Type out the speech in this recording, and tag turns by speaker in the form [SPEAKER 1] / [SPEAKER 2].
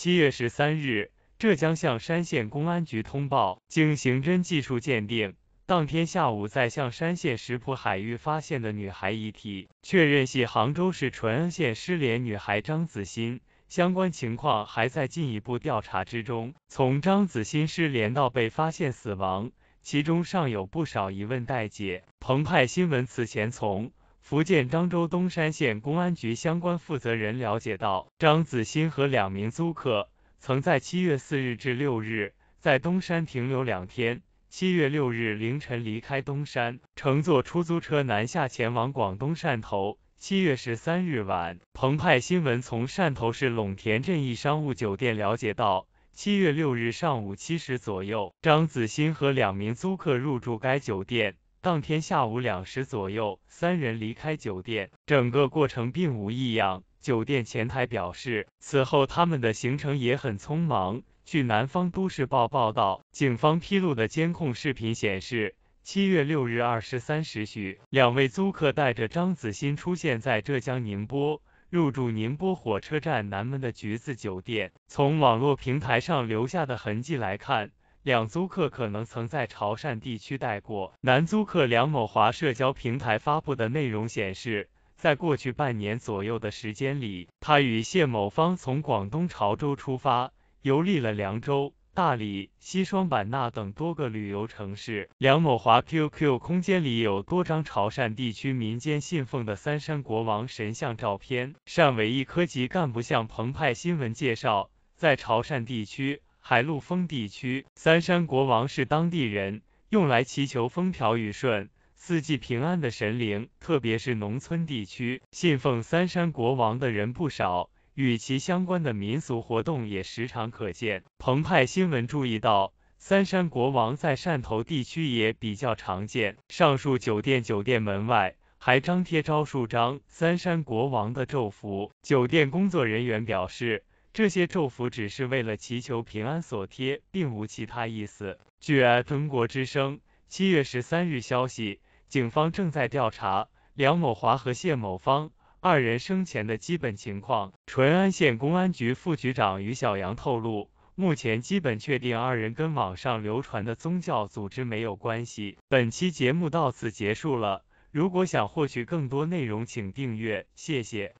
[SPEAKER 1] 七月十三日，浙江象山县公安局通报，经刑侦技术鉴定，当天下午在象山县石浦海域发现的女孩遗体，确认系杭州市淳安县失联女孩张子欣。相关情况还在进一步调查之中。从张子欣失联到被发现死亡，其中尚有不少疑问待解。澎湃新闻此前从福建漳州东山县公安局相关负责人了解到，张子欣和两名租客曾在七月四日至六日在东山停留两天，七月六日凌晨离开东山，乘坐出租车南下前往广东汕头。七月十三日晚，澎湃新闻从汕头市陇田镇一商务酒店了解到，七月六日上午七时左右，张子欣和两名租客入住该酒店。当天下午两时左右，三人离开酒店，整个过程并无异样。酒店前台表示，此后他们的行程也很匆忙。据《南方都市报》报道，警方披露的监控视频显示，七月六日二十三时许，两位租客带着张子欣出现在浙江宁波，入住宁波火车站南门的橘子酒店。从网络平台上留下的痕迹来看，两租客可能曾在潮汕地区待过。男租客梁某华社交平台发布的内容显示，在过去半年左右的时间里，他与谢某芳从广东潮州出发，游历了凉州、大理、西双版纳等多个旅游城市。梁某华 QQ 空间里有多张潮汕地区民间信奉的三山国王神像照片。汕尾一科级干部向澎湃新闻介绍，在潮汕地区。海陆丰地区，三山国王是当地人用来祈求风调雨顺、四季平安的神灵，特别是农村地区信奉三山国王的人不少，与其相关的民俗活动也时常可见。澎湃新闻注意到，三山国王在汕头地区也比较常见。上述酒店酒店门外还张贴招数张三山国王的咒符，酒店工作人员表示。这些祝福只是为了祈求平安所贴，并无其他意思。据《中国之声》七月十三日消息，警方正在调查梁某华和谢某芳二人生前的基本情况。淳安县公安局副局长于小阳透露，目前基本确定二人跟网上流传的宗教组织没有关系。本期节目到此结束了，如果想获取更多内容，请订阅，谢谢。